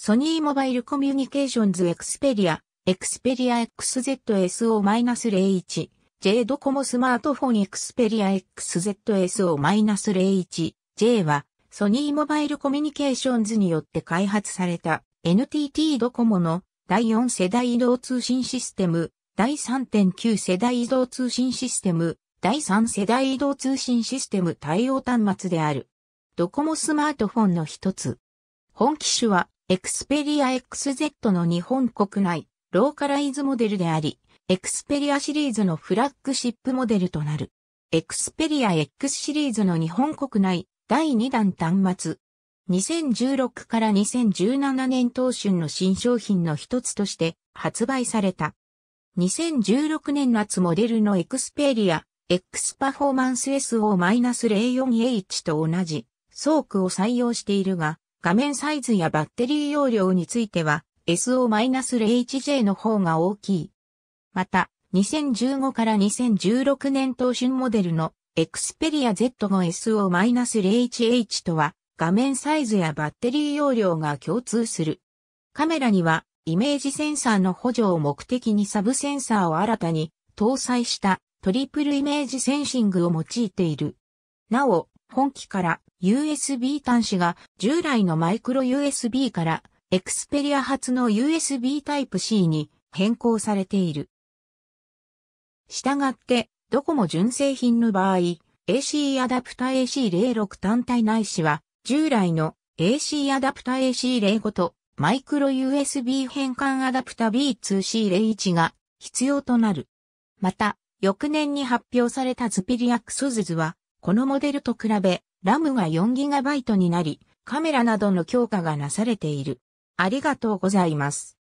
ソニーモバイルコミュニケーションズエクスペリア、エクスペリア XZSO-01、J ドコモスマートフォンエクスペリア XZSO-01、J はソニーモバイルコミュニケーションズによって開発された NTT ドコモの第4世代移動通信システム、第3.9世代移動通信システム、第3世代移動通信システム対応端末である。ドコモスマートフォンの一つ。本機種はエクスペリア XZ の日本国内ローカライズモデルであり、エクスペリアシリーズのフラッグシップモデルとなる。エクスペリア X シリーズの日本国内第2弾端末。2016から2017年当春の新商品の一つとして発売された。2016年夏モデルのエクスペリア X パフォーマンス SO-04H と同じ、ソークを採用しているが、画面サイズやバッテリー容量については s o 0 h j の方が大きい。また、2015から2016年当春モデルの Xperia Z5 s o 0 h h とは画面サイズやバッテリー容量が共通する。カメラにはイメージセンサーの補助を目的にサブセンサーを新たに搭載したトリプルイメージセンシングを用いている。なお、本機から USB 端子が従来のマイクロ USB からエクスペリア発の USB Type-C に変更されている。従って、ドコモ純正品の場合、AC アダプタ AC06 単体内いは、従来の AC アダプタ AC05 とマイクロ USB 変換アダプタ B2C01 が必要となる。また、翌年に発表されたズピリアクソズズは、このモデルと比べ、ラムが 4GB になり、カメラなどの強化がなされている。ありがとうございます。